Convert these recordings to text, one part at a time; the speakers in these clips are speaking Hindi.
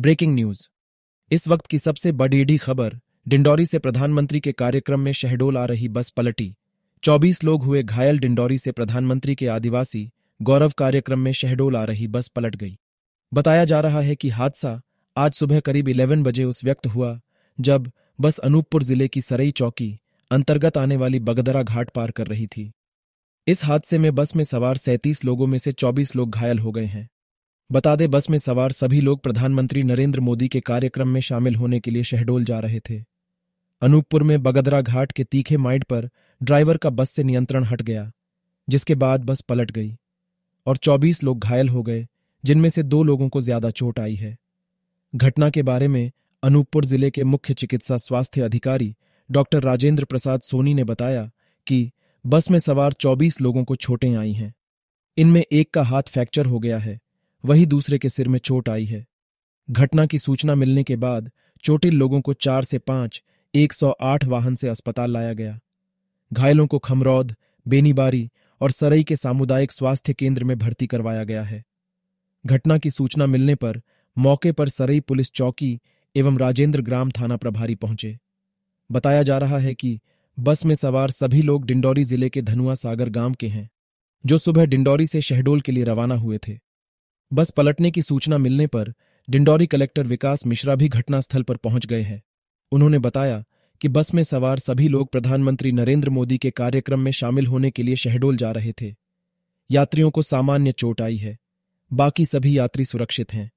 Breaking news इस वक्त की सबसे बड़ी डी खबर डिंडौरी से प्रधानमंत्री के कार्यक्रम में शहडोल आ रही बस पलटी 24 लोग हुए घायल डिंडौरी से प्रधानमंत्री के आदिवासी गौरव कार्यक्रम में शहडोल आ रही बस पलट गई बताया जा रहा है कि हादसा आज सुबह करीब 11 बजे उस व्यक्त हुआ जब बस अनूपपुर जिले की सरई चौकी अंतर्गत आने वाली बगदरा घाट पार कर रही थी इस हादसे में बस में सवार सैंतीस लोगों में से चौबीस लोग घायल हो गए हैं बता दें बस में सवार सभी लोग प्रधानमंत्री नरेंद्र मोदी के कार्यक्रम में शामिल होने के लिए शहडोल जा रहे थे अनूपपुर में बगदरा घाट के तीखे माइड पर ड्राइवर का बस से नियंत्रण हट गया जिसके बाद बस पलट गई और 24 लोग घायल हो गए जिनमें से दो लोगों को ज्यादा चोट आई है घटना के बारे में अनूपपुर जिले के मुख्य चिकित्सा स्वास्थ्य अधिकारी डॉक्टर राजेंद्र प्रसाद सोनी ने बताया कि बस में सवार 24 लोगों को चोटें आई हैं इनमें एक का हाथ फ्रैक्चर हो गया है वही दूसरे के सिर में चोट आई है घटना की सूचना मिलने के बाद चोटिल लोगों को चार से पांच 108 वाहन से अस्पताल लाया गया घायलों को खमरौद बेनीबारी और सरई के सामुदायिक स्वास्थ्य केंद्र में भर्ती करवाया गया है घटना की सूचना मिलने पर मौके पर सरई पुलिस चौकी एवं राजेंद्र ग्राम थाना प्रभारी पहुंचे बताया जा रहा है कि बस में सवार सभी लोग डिंडौरी जिले के धनुआ सागर गांव के हैं जो सुबह डिंडौरी से शहडोल के लिए रवाना हुए थे बस पलटने की सूचना मिलने पर डिंडौरी कलेक्टर विकास मिश्रा भी घटनास्थल पर पहुंच गए हैं उन्होंने बताया कि बस में सवार सभी लोग प्रधानमंत्री नरेंद्र मोदी के कार्यक्रम में शामिल होने के लिए शहडोल जा रहे थे यात्रियों को सामान्य चोट आई है बाकी सभी यात्री सुरक्षित हैं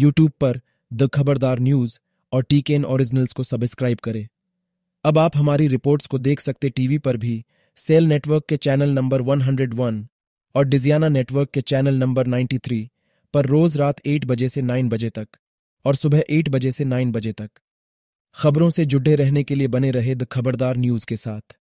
यूट्यूब पर द खबरदार न्यूज और टीकेन ओरिजिनल्स को सब्सक्राइब करें अब आप हमारी रिपोर्ट्स को देख सकते टीवी पर भी सेल नेटवर्क के चैनल नंबर 101 और डिजियाना नेटवर्क के चैनल नंबर 93 पर रोज रात एट बजे से नाइन बजे तक और सुबह एट बजे से नाइन बजे तक खबरों से जुड़े रहने के लिए बने रहे द खबरदार न्यूज के साथ